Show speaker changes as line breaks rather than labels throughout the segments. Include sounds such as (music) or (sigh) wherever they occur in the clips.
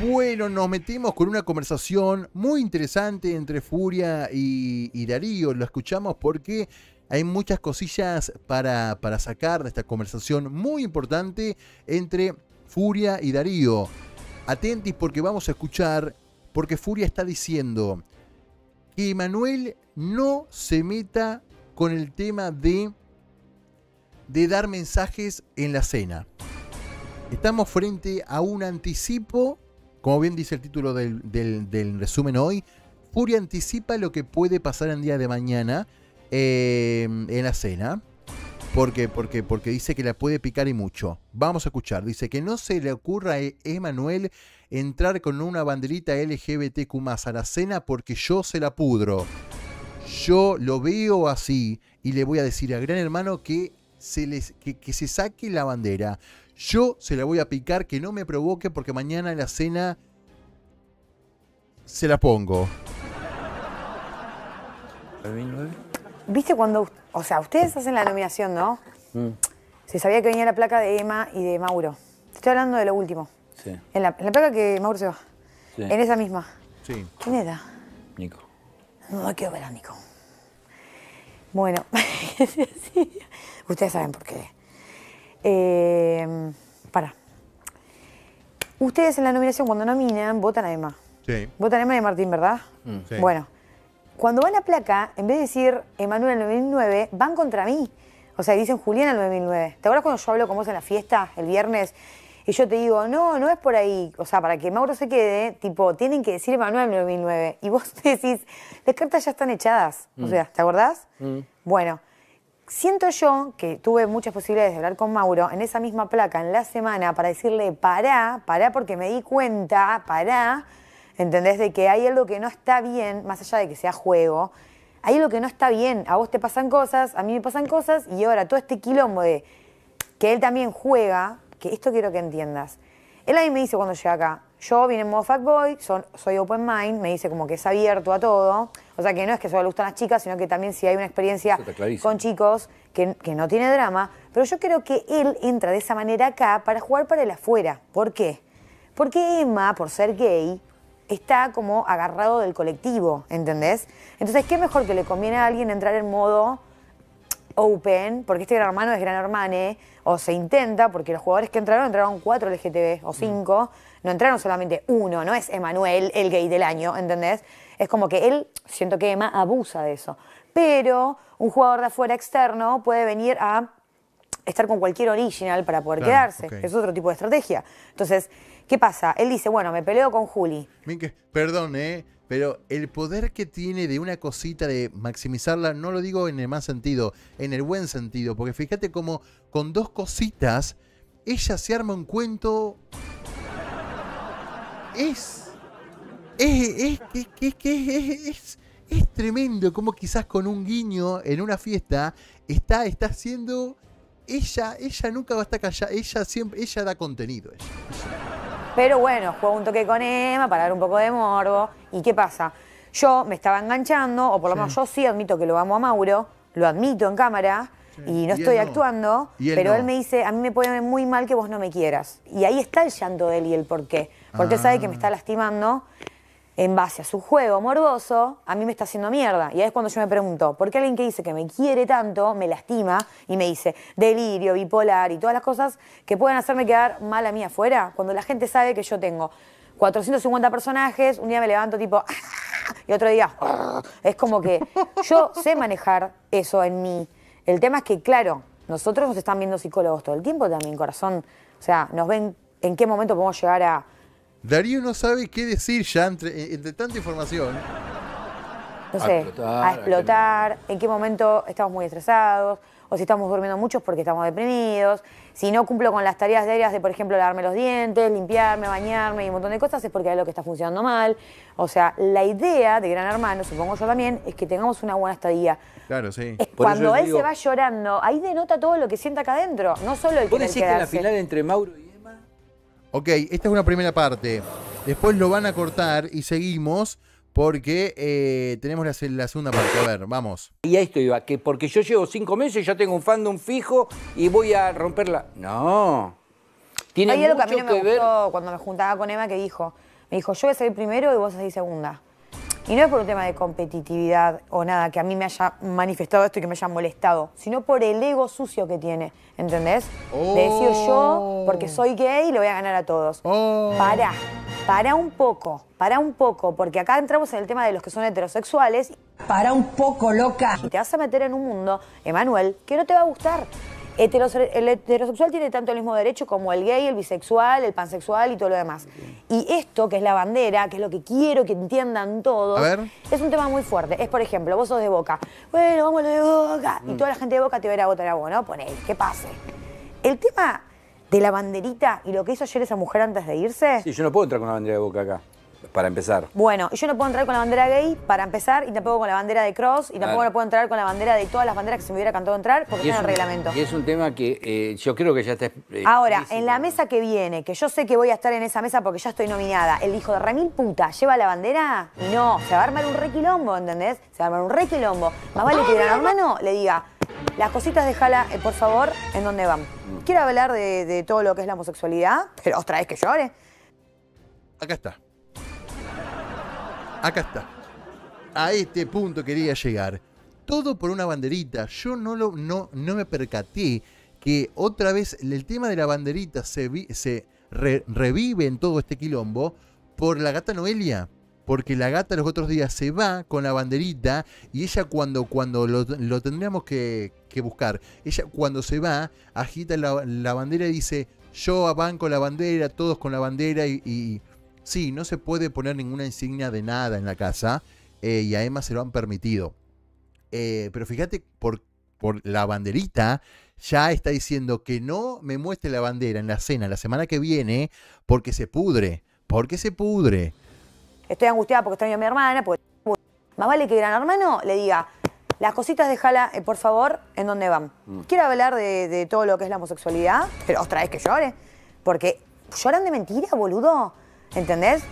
Bueno, nos metemos con una conversación muy interesante entre Furia y, Darío. Lo escuchamos porque hay muchas cosillas para, sacar de esta conversación muy importante entre Furia y Darío. Atentis porque vamos a escuchar, porque Furia está diciendo que Manuel no se meta con el tema de, de dar mensajes en la cena. Estamos frente a un anticipo como bien dice el título del, resumen hoy, Furia anticipa lo que puede pasar en día de mañana em, en la cena. Porque, porque, porque dice que la puede picar y mucho. Vamos a escuchar. Dice que no se le ocurra a e-, Emanuel entrar con una banderita LGBTQ más a la cena porque yo se la pudro. Yo lo veo así y le voy a decir a Gran Hermano que se, les, que, que se saque la bandera. Yo se la voy a picar, que no me provoque porque mañana en la cena se la pongo.
¿Viste cuando, o sea, ustedes hacen la nominación, ¿no? Mm. Se sabía que venía la placa de Emma y de Mauro. Estoy hablando de lo último. Sí. En la, placa que Mauro se va. Sí. En esa misma. Sí. ¿Quién era? Nico. No, quiero ver a Nico. Bueno, (laughs) ustedes saben por qué. Eh, para. Ustedes en la nominación, cuando nominan, votan a Emma. Sí. Votan a Emma y Martín, ¿verdad? Mm. Bueno. Cuando van a placa, en vez de decir Emanuel 9009, van contra mí. O sea, dicen Juliana 2009 ¿Te acuerdas cuando yo hablo con vos en la fiesta el viernes? Y yo te digo, no, no es por ahí. O sea, para que Mauro se quede, tipo, tienen que decir Emanuel 9009. Y vos (laughs) decís, las cartas ya están echadas. O mm. sea, ¿te acordás? Mm. Bueno, siento yo que tuve muchas posibilidades de hablar con Mauro en esa misma placa, en la semana, para decirle, pará, pará, porque me di cuenta, pará, ¿entendés? De que hay algo que no está bien, más allá de que sea juego, hay algo que no está bien. A vos te pasan cosas, a mí me pasan cosas, y ahora todo este quilombo de que él también juega, que esto quiero que entiendas. Él a mí me dice cuando llega acá, yo vine en modo fuckboy, soy open mind, me dice como que es abierto a todo. O sea que no es que solo le gustan las chicas, sino que también si hay una experiencia con chicos que, no tiene drama. Pero yo creo que él entra de esa manera acá para jugar para el afuera. ¿Por qué? Porque Emma, por ser gay, está como agarrado del colectivo, ¿entendés? Entonces, ¿qué mejor que le conviene a alguien entrar en modo open? Porque este gran hermano es gran hermane, o se intenta, porque los jugadores que entraron, entraron cuatro LGTB o mm. cinco, no entraron solamente uno, no es Emanuel, el gay del año, ¿entendés? Es como que él, siento que Emma abusa de eso. Pero un jugador de afuera externo puede venir a estar con cualquier original para poder quedarse. Es otro tipo de estrategia. Entonces, ¿qué pasa? Él dice, bueno, me peleo con Juli.
perdón, ¿eh? Pero el poder que tiene de una cosita de maximizarla, no lo digo en el más sentido, en el buen sentido, porque fíjate cómo con dos cositas ella se arma un cuento. Es es, es, es, tremendo como quizás con un guiño en una fiesta está, está haciendo... Ella, ella nunca va a estar callada, ella siempre, ella da contenido.
Pero bueno, juego un toque con Emma para dar un poco de morbo. ¿Y qué pasa? Yo me estaba enganchando, o por lo menos yo sí admito que lo amo a Mauro, lo admito en cámara, y no estoy actuando, pero él me dice, a mí me puede ver muy mal que vos no me quieras. Y ahí está el llanto de él y el por qué. Porque él ah. sabe que me está lastimando en base a su juego morboso, a mí me está haciendo mierda. Y ahí es cuando yo me pregunto, ¿por qué alguien que dice que me quiere tanto, me lastima y me dice delirio, bipolar y todas las cosas que pueden hacerme quedar mal a mí afuera? Cuando la gente sabe que yo tengo 450 personajes, un día me levanto tipo ah", y otro día ah", es como que yo sé manejar eso en mí. El tema es que, claro, nosotros nos están viendo psicólogos todo el tiempo también, corazón. O sea, nos ven en qué momento podemos llegar a
Darío no sabe qué decir ya entre, eh, tanta información.
No sé, a explotar, en qué momento estamos muy estresados, o si estamos durmiendo mucho porque estamos deprimidos, si no cumplo con las tareas diarias de, por ejemplo, lavarme los dientes, limpiarme, bañarme y un montón de cosas, es porque hay algo que está funcionando mal. O sea, la idea de Gran Hermano, supongo yo también, es que tengamos una buena estadía.
Claro, sí. cuando él se va
llorando, ahí denota todo lo que sienta acá adentro, no solo el que... ¿Vos decís que la final
entre Mauro y Ok, esta es una primera parte. Después lo van a cortar y seguimos porque eh, tenemos la, segunda parte. A ver, vamos.
Y ahí estoy, que porque yo llevo cinco meses, ya tengo un fandom fijo y voy a romperla. No. Tiene Hay que a mí no
me cuando me juntaba con Emma que dijo, me dijo, yo voy a salir primero y vos salir segunda. Y no es por un tema de competitividad o nada que a mí me haya manifestado esto y que me haya molestado, sino por el ego sucio que tiene, ¿entendés? Le De yo, oh. porque soy gay, lo voy a ganar a todos. Para, oh. para pará un poco, para un poco, porque acá entramos en el tema de los que son heterosexuales. Para un poco, loca. Y te vas a meter en un mundo, Emanuel, que no te va a gustar el heterosexual tiene tanto el mismo derecho como el gay, el bisexual, el pansexual y todo lo demás. Y esto, que es la bandera, que es lo que quiero que entiendan todos, es un tema muy fuerte. Es, por ejemplo, vos sos de Boca. Bueno, vamos de Boca. Y mm. toda la gente de Boca te va a votar a vos, ¿no? ponéis que pase. El tema de la banderita y lo que hizo ayer esa mujer antes de irse... Sí, yo no puedo entrar con la bandera de Boca acá. Para empezar. Bueno, yo no puedo entrar con la bandera gay para empezar, y tampoco con la bandera de cross, y tampoco no puedo entrar con la bandera de todas las banderas que se me hubiera cantado entrar, porque tiene el reglamento. Y es un
tema que eh, yo creo que ya está. Eh,
Ahora, en la mesa que viene, que yo sé que voy a estar en esa mesa porque ya estoy nominada, el hijo de Ramil puta lleva la bandera, no, se va a armar un requilombo, quilombo, ¿entendés? Se va a armar un requilombo quilombo. Más vale que el hermano le diga, las cositas déjala, eh, por favor, en dónde van. Quiero hablar de, de todo lo que es la homosexualidad, pero otra vez que llore.
Acá está. Acá está. A este punto quería llegar. Todo por una banderita. Yo no, lo, no, no me percaté que otra vez el tema de la banderita se, se revive en todo este quilombo por la gata Noelia. Porque la gata los otros días se va con la banderita y ella cuando, cuando lo, tendríamos que, buscar, ella cuando se va agita la, bandera y dice, yo abanco la bandera, todos con la bandera y Sí, no se puede poner ninguna insignia de nada en la casa eh, y a Emma se lo han permitido. Eh, pero fíjate, por, por la banderita ya está diciendo que no me muestre la bandera en la cena la semana que viene porque se pudre, porque se pudre.
Estoy angustiada porque extraño a mi hermana, porque... Más vale que gran hermano le diga, las cositas déjala, eh, por favor, en dónde van. Mm. Quiero hablar de, de, todo lo que es la homosexualidad, pero otra vez que llore. Porque lloran de mentira, boludo. ¿Entendés?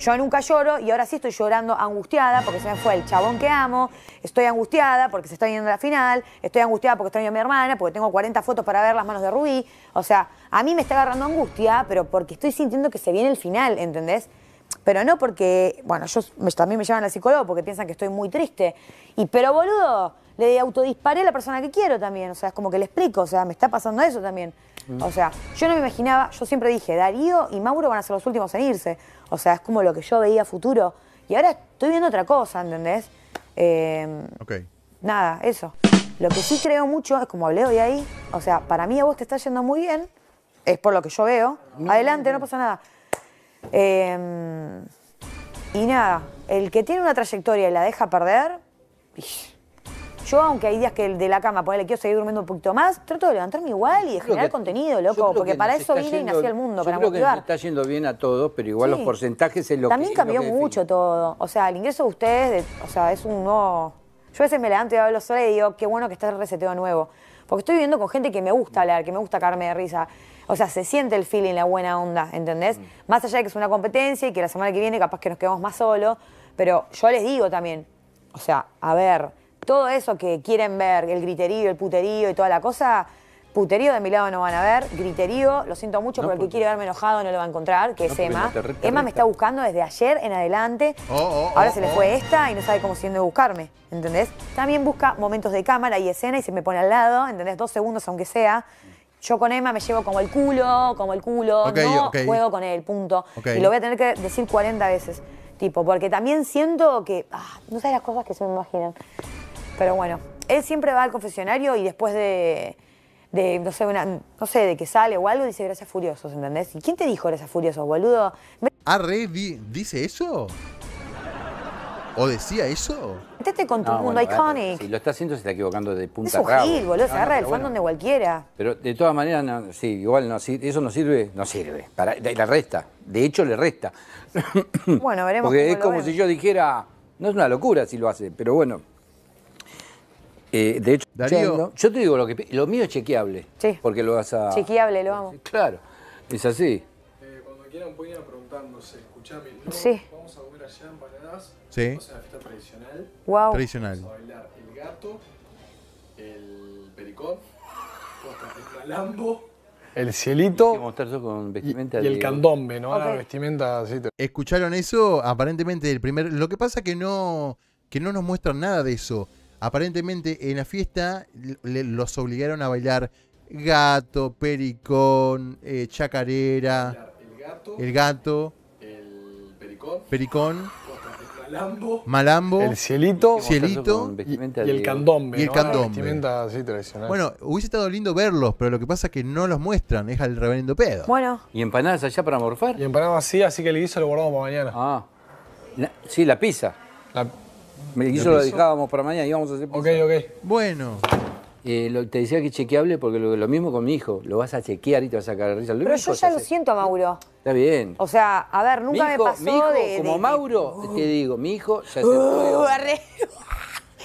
Yo nunca lloro y ahora sí estoy llorando angustiada porque se me fue el chabón que amo, estoy angustiada porque se está viendo la final, estoy angustiada porque estoy a mi hermana, porque tengo 40 fotos para ver las manos de Rubí. O sea, a mí me está agarrando angustia, pero porque estoy sintiendo que se viene el final, ¿entendés? Pero no porque, bueno, yo también me llaman al psicólogo porque piensan que estoy muy triste. Y pero boludo, le autodisparé a la persona que quiero también, o sea, es como que le explico, o sea, me está pasando eso también. O sea, yo no me imaginaba, yo siempre dije, Darío y Mauro van a ser los últimos en irse. O sea, es como lo que yo veía futuro. Y ahora estoy viendo otra cosa, ¿entendés? Em, ok. Nada, eso. Lo que sí creo mucho es como hablé hoy ahí. O sea, para mí a vos te está yendo muy bien. Es por lo que yo veo. Adelante, no pasa nada. Em, y nada, el que tiene una trayectoria y la deja perder, yo, aunque hay días que de la cama, le quiero seguir durmiendo un poquito más, trato de levantarme igual y de generar contenido, loco, porque para eso vine y nací al mundo, yo creo Que está
yendo bien a todos, pero igual los porcentajes es lo También que También cambió
mucho todo. O sea, el ingreso de ustedes, o sea, es un nuevo... Yo a veces me levanto y hablo sola y digo, qué bueno que está el reseteo nuevo. Porque estoy viviendo con gente que me gusta hablar, que me gusta caerme de risa. O sea, se siente el feeling, la buena onda, ¿entendés? Mm. Más allá de que es una competencia y que la semana que viene capaz que nos quedamos más solos, pero yo les digo también, o sea, a ver todo eso que quieren ver, el griterío, el puterío y toda la cosa, puterío de mi lado no van a ver, griterío, lo siento mucho, pero el que quiere verme enojado no lo va a encontrar, que es Emma. Emma me está buscando desde ayer en adelante. Oh, oh,
oh, Ahora se le fue
esta y no sabe cómo siendo de buscarme, ¿entendés? También busca momentos de cámara y escena y se me pone al lado, ¿entendés? Dos segundos aunque sea. Yo con Emma me llevo como el culo, como el culo, no juego con él, punto. Y lo voy a tener que decir 40 veces. Tipo, porque también siento que. Ah, no sabes las cosas que se me imaginan. Pero bueno, él siempre va al confesionario y después de, no, sé, de que sale o algo, dice gracias furiosos, ¿entendés? ¿Y quién te dijo gracias Furioso, boludo?
¿Arre ah, dice eso? ¿O decía eso?
Métete con tu ah, mundo iconic.
Si lo está haciendo, se está equivocando de punta es a boludo, se agarra
el de cualquiera.
Pero de todas maneras, sí, igual no, eso no sirve, no sirve. Para, la resta. De hecho, le resta.
Bueno, veremos. Porque es como si
yo dijera, no es una locura si lo hace, pero bueno. Eh, de hecho, yo te digo, lo, que, lo mío es chequeable. Sí. Porque lo vas a...
Chequeable, lo vamos.
Claro, es así.
Eh, cuando quieran pueden ir preguntándose, escuchame, ¿no? sí. vamos a comer allá en panadas. sí. vamos a la fiesta tradicional. Wow. Tradicional. Vamos a bailar el gato, el pericón, el calambo el cielito con vestimenta y, y el candombe, ¿no? La vestimenta así. Escucharon eso, aparentemente el primer. Lo que pasa es que no nos muestran nada de eso. Aparentemente en la fiesta los obligaron a bailar gato, pericón, eh, chacarera. El gato. El gato. El pericón. Pericón. Malambo. El cielito. Y, el candombe. el candombe. Bueno, hubiese estado lindo verlos, pero lo que pasa es que no los muestran. Es al reverendo pedo. Bueno.
¿Y empanadas allá para morfar? Y empanadas así, así que el hizo lo guardamos para mañana. Ah. sí, la pizza quiso lo dejábamos para mañana, y íbamos a hacer Ok, ok. Bueno. Eh, te decía que chequeable porque lo, mismo con mi hijo. Lo vas a chequear y te vas a sacar risa. Lo Pero yo ya
lo siento Mauro. Está bien. O sea, a ver, nunca me pasó mi hijo, Como
Mauro, te uh. digo, mi hijo ya se uh,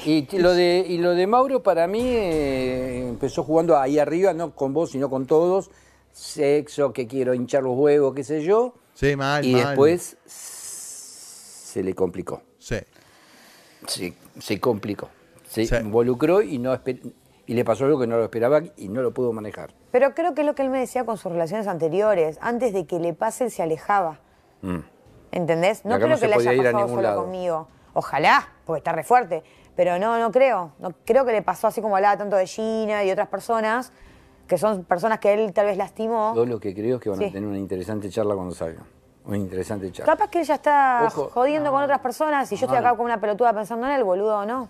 y lo, de, y lo de Mauro para mí eh, empezó jugando ahí arriba, no con vos, sino con todos. Sexo, que quiero hinchar los huevos, qué sé yo. Sí, mal, Y después se le complicó. Sí. Sí, se complicó. Se involucró y no y le pasó algo que no lo esperaba y no lo pudo manejar.
Pero creo que es lo que él me decía con sus relaciones anteriores. Antes de que le pase, él se alejaba. Mm. ¿Entendés? No creo que le haya pasado solo conmigo. Ojalá, porque está re fuerte. Pero no, no creo. No creo que le pasó así como hablaba tanto de Gina y otras personas, que son personas que él tal vez lastimó. Yo
lo que creo es que van a tener una interesante charla cuando salgan. Muy interesante charla. Capaz
que ya está jodiendo con otras personas y yo estoy acá con una pelotuda pensando en él, boludo, ¿no?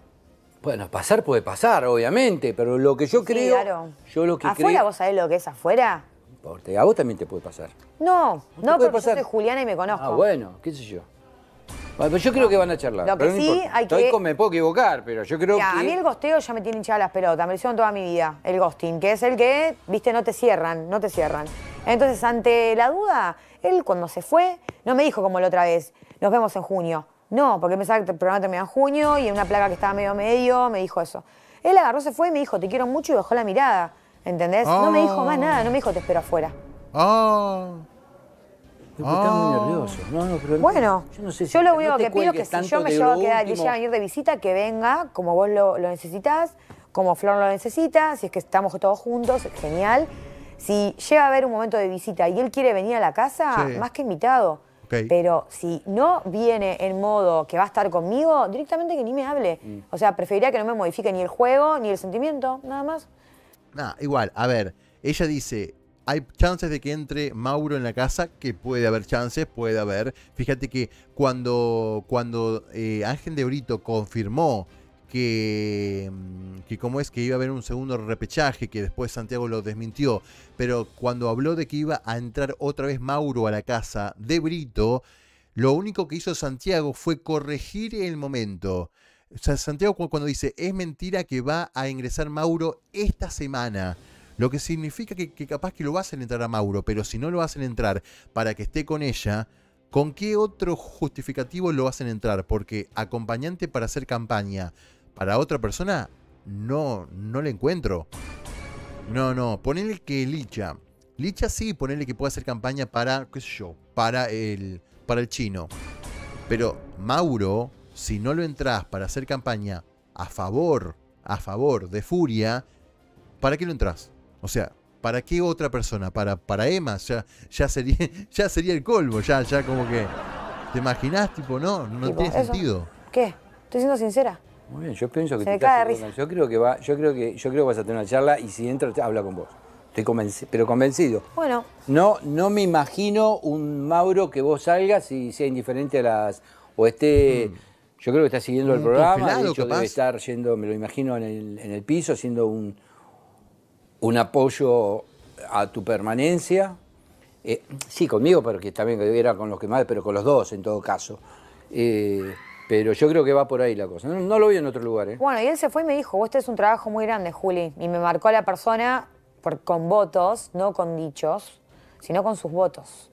Bueno, pasar puede pasar, obviamente, pero lo que yo creo. Claro. Yo lo que ¿Afuera vos
sabés lo que es afuera?
No a vos también te puede pasar.
No, no, porque yo soy Juliana y me conozco. Ah, bueno,
qué sé yo. Bueno, pero yo creo que van a charlar. Lo sí hay que. con, me puedo equivocar, pero yo creo que. A mí el
gosteo ya me tiene hinchada las pelotas, me lo hicieron toda mi vida, el ghosting, que es el que, viste, no te cierran, no te cierran. Entonces, ante la duda, él cuando se fue, no me dijo como la otra vez, nos vemos en junio. No, porque pensaba que el programa terminaba en junio y en una placa que estaba medio medio me dijo eso. Él agarró, se fue y me dijo, te quiero mucho y bajó la mirada. ¿Entendés? No me dijo más nada, no me dijo, te espero afuera.
¡Ah! Oh.
muy ah. nervioso. No, bueno, yo, lo único que pido es que si yo me llevo a quedar a
de visita, que venga como vos lo, lo necesitas, como Flor lo necesita, si es que estamos todos juntos, genial. Si llega a haber un momento de visita y él quiere venir a la casa, más que invitado. Pero si no viene en modo que va a estar conmigo, directamente que ni me hable. Mm. O sea, preferiría que no me modifique ni el juego, ni el sentimiento, nada más.
Nada, igual, a ver, ella dice, hay chances de que entre Mauro en la casa, que puede haber chances, puede haber. Fíjate que cuando, cuando eh, Ángel de Brito confirmó que, mm, como es que iba a haber un segundo repechaje, que después Santiago lo desmintió, pero cuando habló de que iba a entrar otra vez Mauro a la casa de Brito, lo único que hizo Santiago fue corregir el momento. O sea, Santiago cuando dice, es mentira que va a ingresar Mauro esta semana. Lo que significa que, que, capaz que lo hacen entrar a Mauro, pero si no lo hacen entrar para que esté con ella, ¿con qué otro justificativo lo hacen entrar? Porque acompañante para hacer campaña para otra persona, no, no le encuentro. No, no, ponele que Licha. Licha sí, ponele que puede hacer campaña para, qué sé yo, para el, para el chino. Pero Mauro, si no lo entras para hacer campaña a favor, a favor de Furia, ¿para qué lo entras? O sea, ¿para qué otra persona? Para, para Emma, ya, ya, sería, (laughs) ya sería el colmo, ya, ya como que. ¿Te imaginas? Tipo, no, no tiene sentido.
¿Qué? Estoy siendo sincera.
Muy bien, yo pienso que Yo creo que va, yo creo
que, yo creo que vas a tener una charla y si entra habla con vos. Estoy convenci pero convencido. Bueno. No, no me imagino un Mauro que vos salgas y sea indiferente a las. o esté. Mm. Yo creo que está siguiendo el mm, programa. De hecho, debe estar yendo, me lo imagino, en el, en el piso, siendo un, un apoyo a tu permanencia. Eh, sí, conmigo, pero que también era con los que más, pero con los dos en todo caso. Eh, pero yo creo que va por ahí la cosa. No, lo vi en otro lugar. ¿eh?
Bueno, y él se fue y me dijo, vos este es un trabajo muy grande, Juli. Y me marcó a la persona por, con votos, no con dichos, sino con sus votos.